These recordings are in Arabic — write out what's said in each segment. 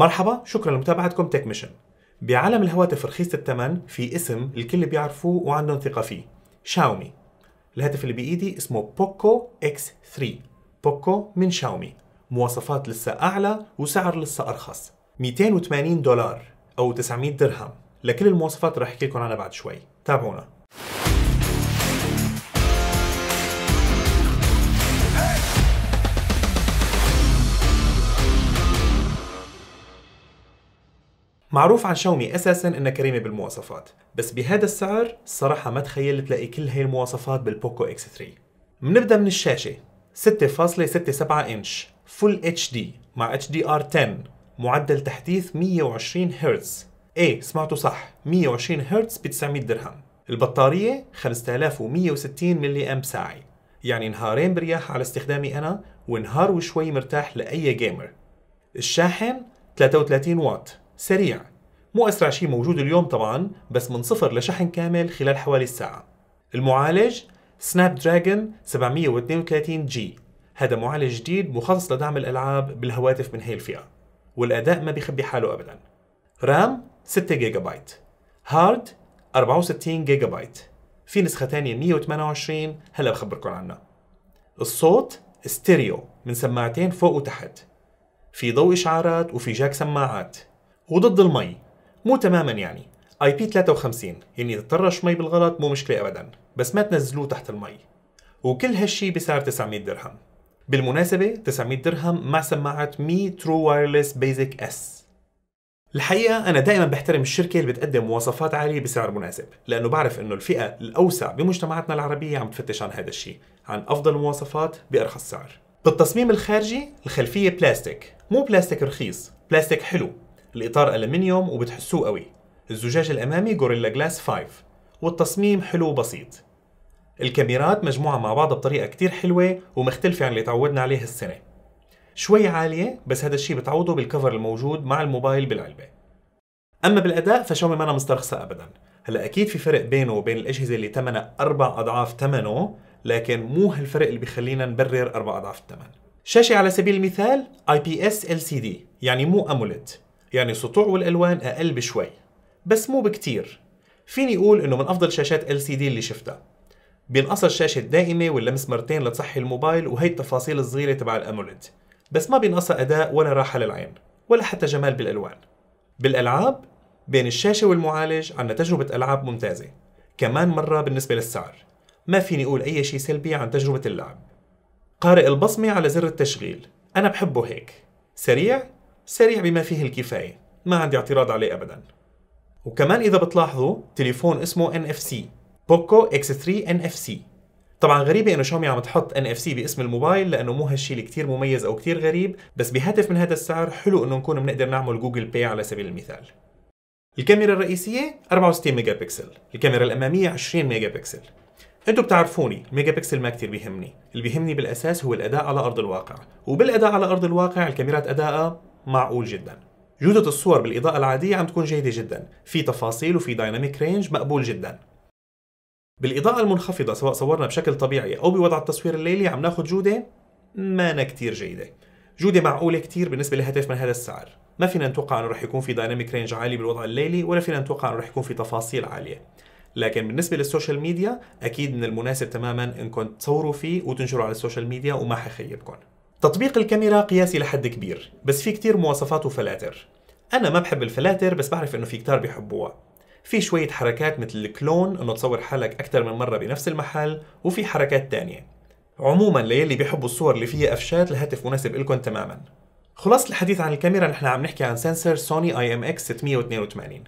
مرحبا شكرا لمتابعتكم تك ميشن بعالم الهواتف رخيصة الثمن في اسم الكل بيعرفوه وعندهم ثقة فيه شاومي الهاتف اللي بإيدي اسمه بوكو اكس 3 بوكو من شاومي مواصفات لسه أعلى وسعر لسه أرخص 280 دولار أو 900 درهم لكل المواصفات رح أحكي لكم عنها بعد شوي تابعونا معروف عن شاومي اساسا انها كريمه بالمواصفات بس بهذا السعر الصراحه ما تخيلت تلاقي كل هاي المواصفات بالبوكو اكس 3 بنبدا من الشاشه 6.67 انش فول اتش دي مع اتش دي ار 10 معدل تحديث 120 هرتز ايه سمعتوا صح 120 هرتز ب 900 درهم البطارية 5160 ملي أمب ساعي يعني نهارين برياح على استخدامي أنا ونهار وشوي مرتاح لأي جيمر الشاحن 33 واط سريع مو أسرع شيء موجود اليوم طبعا بس من صفر لشحن كامل خلال حوالي الساعة المعالج سناب دراجون 732 جي هذا معالج جديد مخصص لدعم الألعاب بالهواتف من هي الفئة والأداء ما بيخبي حاله أبدا رام 6 جيجا بايت هارد 64 جيجا بايت في نسخة تانية 128 هلا بخبركم عنها الصوت ستيريو من سماعتين فوق وتحت في ضوء إشعارات وفي جاك سماعات وضد المي مو تماما يعني اي بي 53 يعني تطرش مي بالغلط مو مشكله ابدا بس ما تنزلوه تحت المي وكل هالشي بسعر 900 درهم بالمناسبة 900 درهم مع سماعة مي ترو وايرلس بيزك اس الحقيقة أنا دائما بحترم الشركة اللي بتقدم مواصفات عالية بسعر مناسب لأنه بعرف أنه الفئة الأوسع بمجتمعاتنا العربية عم تفتش عن هذا الشيء عن أفضل المواصفات بأرخص سعر بالتصميم الخارجي الخلفية بلاستيك مو بلاستيك رخيص بلاستيك حلو الإطار ألمنيوم وبتحسوه قوي الزجاج الأمامي غوريلا جلاس 5 والتصميم حلو وبسيط الكاميرات مجموعة مع بعضها بطريقة كتير حلوة ومختلفة عن اللي تعودنا عليه السنة شوي عالية بس هذا الشيء بتعوضه بالكفر الموجود مع الموبايل بالعلبة أما بالأداء فشاومي ما أنا مسترخصة أبدا هلا أكيد في فرق بينه وبين الأجهزة اللي ثمنها أربع أضعاف ثمنه لكن مو هالفرق اللي بخلينا نبرر أربع أضعاف الثمن شاشة على سبيل المثال IPS LCD يعني مو أموليد يعني السطوع والالوان اقل بشوي بس مو بكتير فيني اقول انه من افضل شاشات ال سي دي اللي شفتها بينقصها الشاشة الدائمة واللمس مرتين لتصحي الموبايل وهي التفاصيل الصغيرة تبع الأموليد بس ما بينقصها أداء ولا راحة للعين ولا حتى جمال بالألوان بالألعاب بين الشاشة والمعالج عنا تجربة ألعاب ممتازة كمان مرة بالنسبة للسعر ما فيني أقول أي شيء سلبي عن تجربة اللعب قارئ البصمة على زر التشغيل أنا بحبه هيك سريع سريع بما فيه الكفاية ما عندي اعتراض عليه أبدا وكمان إذا بتلاحظوا تليفون اسمه NFC بوكو X3 NFC طبعا غريبة انه شاومي عم تحط NFC باسم الموبايل لانه مو هالشيء اللي كتير مميز او كثير غريب بس بهاتف من هذا السعر حلو انه نكون بنقدر نعمل جوجل باي على سبيل المثال الكاميرا الرئيسية 64 ميجا بكسل الكاميرا الأمامية 20 ميجا بكسل انتم بتعرفوني الميجا بكسل ما كثير بيهمني اللي بيهمني بالأساس هو الأداء على أرض الواقع وبالأداء على أرض الواقع الكاميرات أداءها معقول جدا جودة الصور بالإضاءة العادية عم تكون جيدة جدا في تفاصيل وفي دايناميك رينج مقبول جدا بالإضاءة المنخفضة سواء صورنا بشكل طبيعي أو بوضع التصوير الليلي عم ناخد جودة مانا كتير جيدة جودة معقولة كتير بالنسبة لهاتف من هذا السعر ما فينا نتوقع انه رح يكون في دايناميك رينج عالي بالوضع الليلي ولا فينا نتوقع انه رح يكون في تفاصيل عاليه لكن بالنسبه للسوشيال ميديا اكيد من المناسب تماما انكم تصوروا فيه وتنشروا على السوشيال ميديا وما حيخيبكم تطبيق الكاميرا قياسي لحد كبير بس في كتير مواصفات وفلاتر أنا ما بحب الفلاتر بس بعرف إنه في كتار بيحبوها في شوية حركات مثل الكلون إنه تصور حالك أكثر من مرة بنفس المحل وفي حركات تانية عموما ليلي بيحبوا الصور اللي فيها افشات الهاتف مناسب لكم تماما خلاصة الحديث عن الكاميرا نحن عم نحكي عن سنسر سوني اي ام اكس 682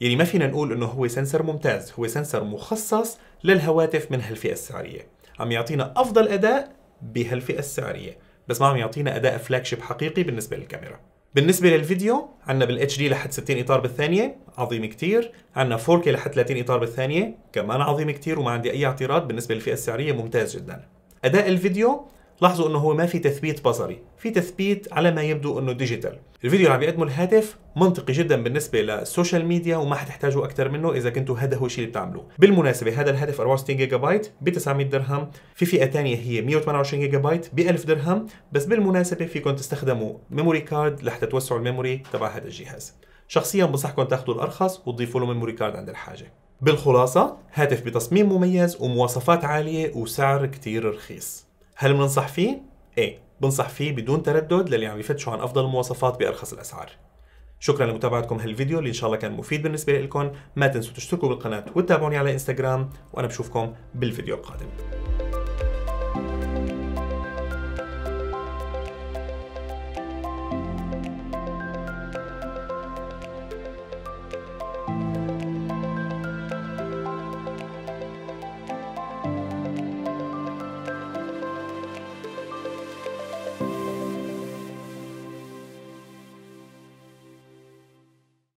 يعني ما فينا نقول انه هو سنسر ممتاز هو سنسر مخصص للهواتف من هالفئة السعرية عم يعطينا افضل اداء بهالفئة السعرية بس ما عم يعطينا اداء فلاج شيب حقيقي بالنسبه للكاميرا بالنسبه للفيديو عندنا بالاتش دي لحد 60 اطار بالثانيه عظيم كتير عندنا 4K لحد 30 اطار بالثانيه كمان عظيم كتير وما عندي اي اعتراض بالنسبه للفئه السعريه ممتاز جدا اداء الفيديو لاحظوا انه هو ما في تثبيت بصري في تثبيت على ما يبدو انه ديجيتال الفيديو اللي عم بيقدمه الهاتف منطقي جدا بالنسبه للسوشيال ميديا وما حتحتاجوا اكثر منه اذا كنتوا هذا هو الشيء اللي بتعملوه بالمناسبه هذا الهاتف 64 جيجا بايت ب 900 درهم في فئه ثانيه هي 128 جيجا بايت ب 1000 درهم بس بالمناسبه فيكم تستخدموا ميموري كارد لحتى توسعوا الميموري تبع هذا الجهاز شخصيا بنصحكم تاخذوا الارخص وتضيفوا له ميموري كارد عند الحاجه بالخلاصه هاتف بتصميم مميز ومواصفات عاليه وسعر كتير رخيص هل بننصح فيه؟ ايه بنصح فيه بدون تردد للي عم يفتشوا عن افضل المواصفات بارخص الاسعار شكرا لمتابعتكم هالفيديو اللي ان شاء الله كان مفيد بالنسبه لكم ما تنسوا تشتركوا بالقناه وتتابعوني على انستغرام وانا بشوفكم بالفيديو القادم